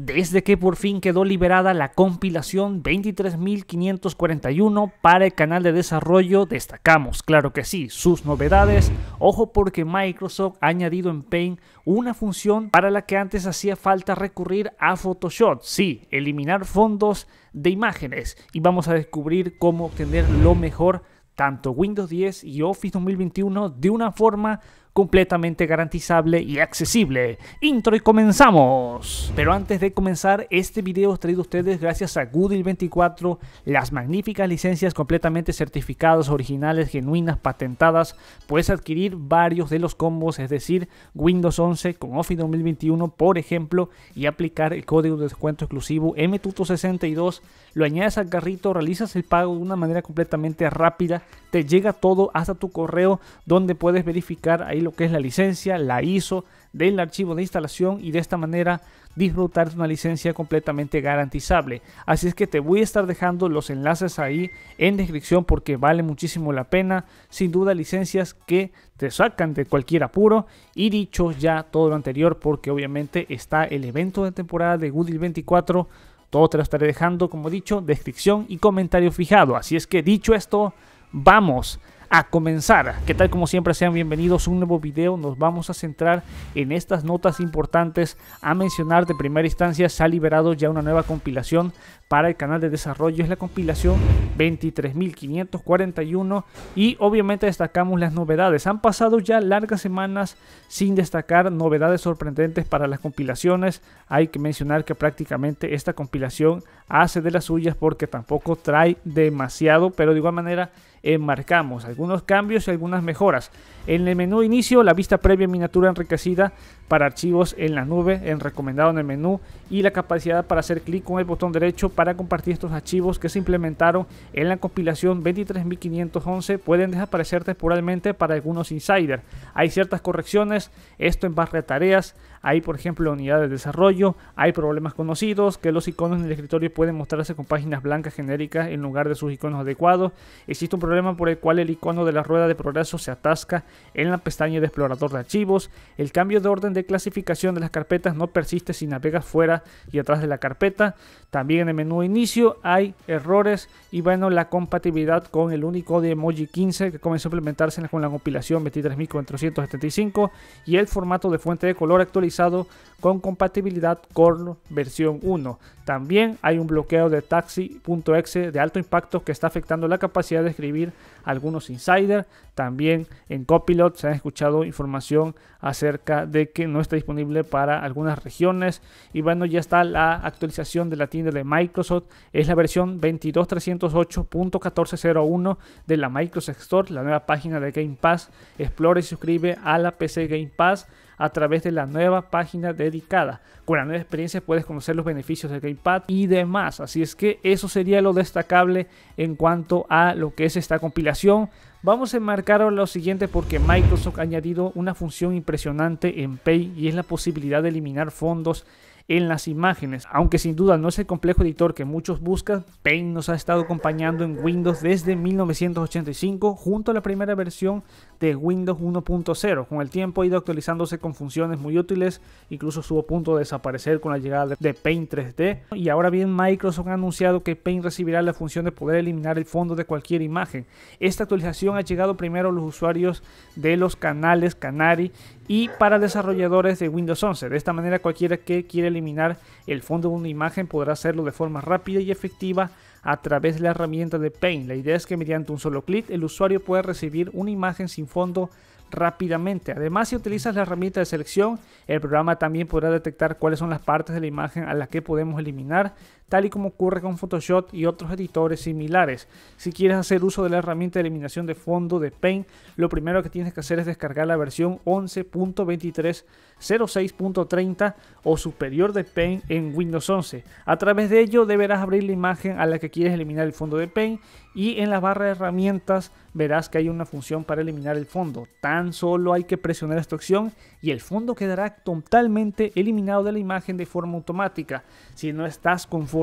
desde que por fin quedó liberada la compilación 23.541 para el canal de desarrollo, destacamos, claro que sí, sus novedades. Ojo porque Microsoft ha añadido en Paint una función para la que antes hacía falta recurrir a Photoshop, sí, eliminar fondos de imágenes y vamos a descubrir cómo obtener lo mejor tanto Windows 10 y Office 2021 de una forma completamente garantizable y accesible. Intro y comenzamos. Pero antes de comenzar, este video os traído a ustedes gracias a google 24 las magníficas licencias completamente certificadas, originales, genuinas, patentadas. Puedes adquirir varios de los combos, es decir, Windows 11 con Office 2021, por ejemplo, y aplicar el código de descuento exclusivo MTUTO62. Lo añades al carrito, realizas el pago de una manera completamente rápida, te llega todo hasta tu correo donde puedes verificar ahí lo que es la licencia, la ISO del archivo de instalación y de esta manera disfrutar de una licencia completamente garantizable. Así es que te voy a estar dejando los enlaces ahí en descripción porque vale muchísimo la pena. Sin duda licencias que te sacan de cualquier apuro y dicho ya todo lo anterior porque obviamente está el evento de temporada de google 24. Todo te lo estaré dejando como dicho, descripción y comentario fijado. Así es que dicho esto, vamos a comenzar. ¿Qué tal como siempre? Sean bienvenidos a un nuevo video. Nos vamos a centrar en estas notas importantes a mencionar. De primera instancia se ha liberado ya una nueva compilación para el canal de desarrollo. Es la compilación 23.541 y obviamente destacamos las novedades. Han pasado ya largas semanas sin destacar novedades sorprendentes para las compilaciones. Hay que mencionar que prácticamente esta compilación hace de las suyas porque tampoco trae demasiado, pero de igual manera enmarcamos, algunos cambios y algunas mejoras. En el menú inicio, la vista previa en miniatura enriquecida para archivos en la nube, en recomendado en el menú y la capacidad para hacer clic con el botón derecho para compartir estos archivos que se implementaron en la compilación 23511 pueden desaparecer temporalmente para algunos insiders. Hay ciertas correcciones, esto en barra de tareas, hay, por ejemplo, unidades de desarrollo, hay problemas conocidos, que los iconos en el escritorio pueden mostrarse con páginas blancas genéricas en lugar de sus iconos adecuados. Existe un problema por el cual el icono de la rueda de progreso se atasca en la pestaña de explorador de archivos. El cambio de orden de clasificación de las carpetas no persiste si navegas fuera y atrás de la carpeta. También en el menú inicio hay errores y bueno, la compatibilidad con el único de emoji 15 que comenzó a implementarse con la compilación 23475 y el formato de fuente de color actualizado con compatibilidad con versión 1. También hay un bloqueo de taxi.exe de alto impacto que está afectando la capacidad de escribir algunos insiders. También en Copilot se ha escuchado información acerca de que no está disponible para algunas regiones. Y bueno, ya está la actualización de la tienda de Microsoft. Es la versión 22.308.1401 de la Microsoft Store, la nueva página de Game Pass. Explore y suscribe a la PC Game Pass a través de la nueva página dedicada. Con la nueva experiencia puedes conocer los beneficios de Gamepad y demás. Así es que eso sería lo destacable en cuanto a lo que es esta compilación. Vamos a enmarcar lo siguiente porque Microsoft ha añadido una función impresionante en Pay y es la posibilidad de eliminar fondos en las imágenes. Aunque sin duda no es el complejo editor que muchos buscan, Paint nos ha estado acompañando en Windows desde 1985 junto a la primera versión de Windows 1.0. Con el tiempo ha ido actualizándose con funciones muy útiles, incluso estuvo a punto de desaparecer con la llegada de Paint 3D. Y ahora bien Microsoft ha anunciado que Paint recibirá la función de poder eliminar el fondo de cualquier imagen. Esta actualización ha llegado primero a los usuarios de los canales Canary y para desarrolladores de Windows 11. De esta manera cualquiera que quiera eliminar eliminar el fondo de una imagen podrá hacerlo de forma rápida y efectiva a través de la herramienta de Paint. La idea es que mediante un solo clic el usuario pueda recibir una imagen sin fondo rápidamente. Además, si utilizas la herramienta de selección, el programa también podrá detectar cuáles son las partes de la imagen a las que podemos eliminar, tal y como ocurre con Photoshop y otros editores similares. Si quieres hacer uso de la herramienta de eliminación de fondo de Paint, lo primero que tienes que hacer es descargar la versión 11.23.06.30 o superior de Paint en Windows 11. A través de ello deberás abrir la imagen a la que quieres eliminar el fondo de Paint y en la barra de herramientas verás que hay una función para eliminar el fondo. Tan solo hay que presionar esta opción y el fondo quedará totalmente eliminado de la imagen de forma automática. Si no estás conforme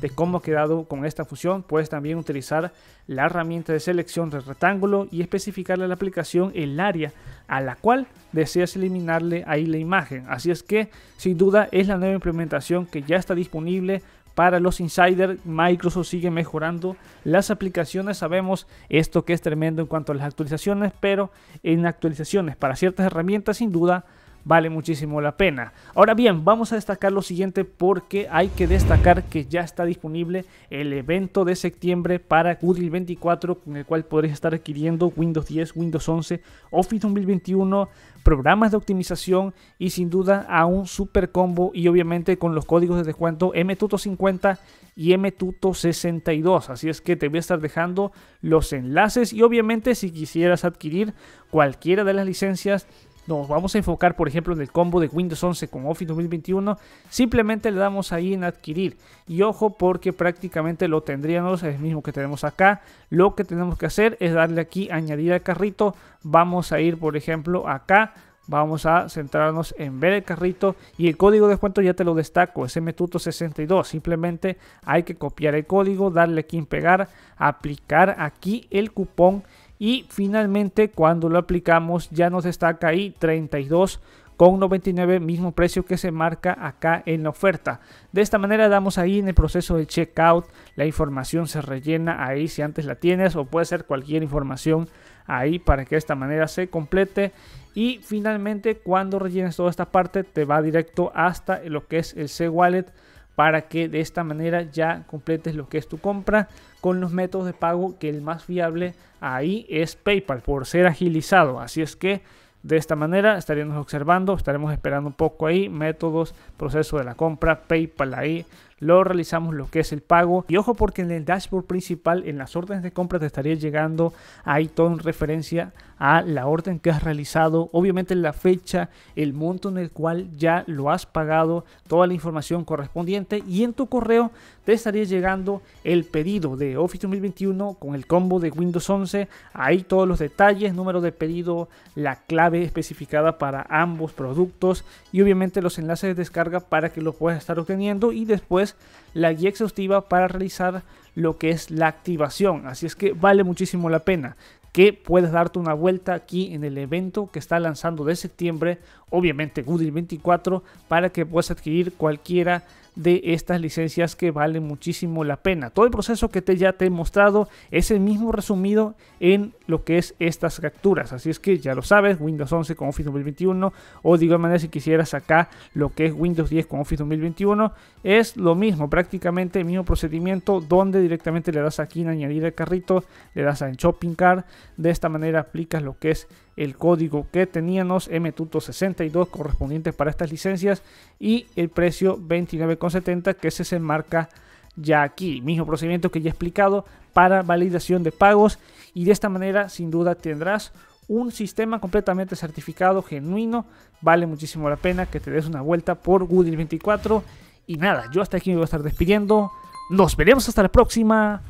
de cómo ha quedado con esta fusión, puedes también utilizar la herramienta de selección del rectángulo y especificarle a la aplicación el área a la cual deseas eliminarle ahí la imagen. Así es que sin duda es la nueva implementación que ya está disponible para los insider Microsoft sigue mejorando las aplicaciones. Sabemos esto que es tremendo en cuanto a las actualizaciones, pero en actualizaciones para ciertas herramientas sin duda vale muchísimo la pena. Ahora bien, vamos a destacar lo siguiente porque hay que destacar que ya está disponible el evento de septiembre para Google 24 con el cual podréis estar adquiriendo Windows 10, Windows 11, Office 2021, programas de optimización y sin duda a un super combo y obviamente con los códigos de descuento MTuto50 y MTuto62. Así es que te voy a estar dejando los enlaces y obviamente si quisieras adquirir cualquiera de las licencias nos vamos a enfocar, por ejemplo, en el combo de Windows 11 con Office 2021, simplemente le damos ahí en adquirir. Y ojo, porque prácticamente lo tendríamos, es el mismo que tenemos acá. Lo que tenemos que hacer es darle aquí añadir al carrito. Vamos a ir, por ejemplo, acá. Vamos a centrarnos en ver el carrito y el código de descuento ya te lo destaco, es mtuto62. Simplemente hay que copiar el código, darle aquí en pegar, aplicar aquí el cupón y finalmente cuando lo aplicamos ya nos destaca ahí 32 con 99 mismo precio que se marca acá en la oferta. De esta manera damos ahí en el proceso de checkout, la información se rellena ahí si antes la tienes o puede ser cualquier información ahí para que de esta manera se complete y finalmente cuando rellenes toda esta parte te va directo hasta lo que es el C-Wallet para que de esta manera ya completes lo que es tu compra con los métodos de pago que el más viable ahí es PayPal por ser agilizado. Así es que de esta manera estaríamos observando, estaremos esperando un poco ahí, métodos, proceso de la compra, PayPal ahí, lo realizamos lo que es el pago. Y ojo porque en el dashboard principal, en las órdenes de compra te estaría llegando ahí todo en referencia a la orden que has realizado, obviamente la fecha, el monto en el cual ya lo has pagado, toda la información correspondiente y en tu correo te estaría llegando el pedido de Office 2021 con el combo de Windows 11, ahí todos los detalles, número de pedido, la clave especificada para ambos productos y obviamente los enlaces de descarga para que lo puedas estar obteniendo y después la guía exhaustiva para realizar lo que es la activación. Así es que vale muchísimo la pena que puedes darte una vuelta aquí en el evento que está lanzando de septiembre, obviamente Google 24, para que puedas adquirir cualquiera de estas licencias que valen muchísimo la pena. Todo el proceso que te, ya te he mostrado es el mismo resumido en lo que es estas capturas. Así es que ya lo sabes, Windows 11 con Office 2021 o de igual manera si quisieras acá lo que es Windows 10 con Office 2021 es lo mismo, prácticamente el mismo procedimiento donde directamente le das aquí en añadir el carrito, le das en shopping cart, de esta manera aplicas lo que es el código que teníamos mtuto62 correspondiente para estas licencias y el precio 29 70 que se se enmarca ya aquí. Mismo procedimiento que ya he explicado para validación de pagos y de esta manera sin duda tendrás un sistema completamente certificado, genuino. Vale muchísimo la pena que te des una vuelta por goodin 24. Y nada, yo hasta aquí me voy a estar despidiendo. Nos veremos hasta la próxima.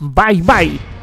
Bye bye.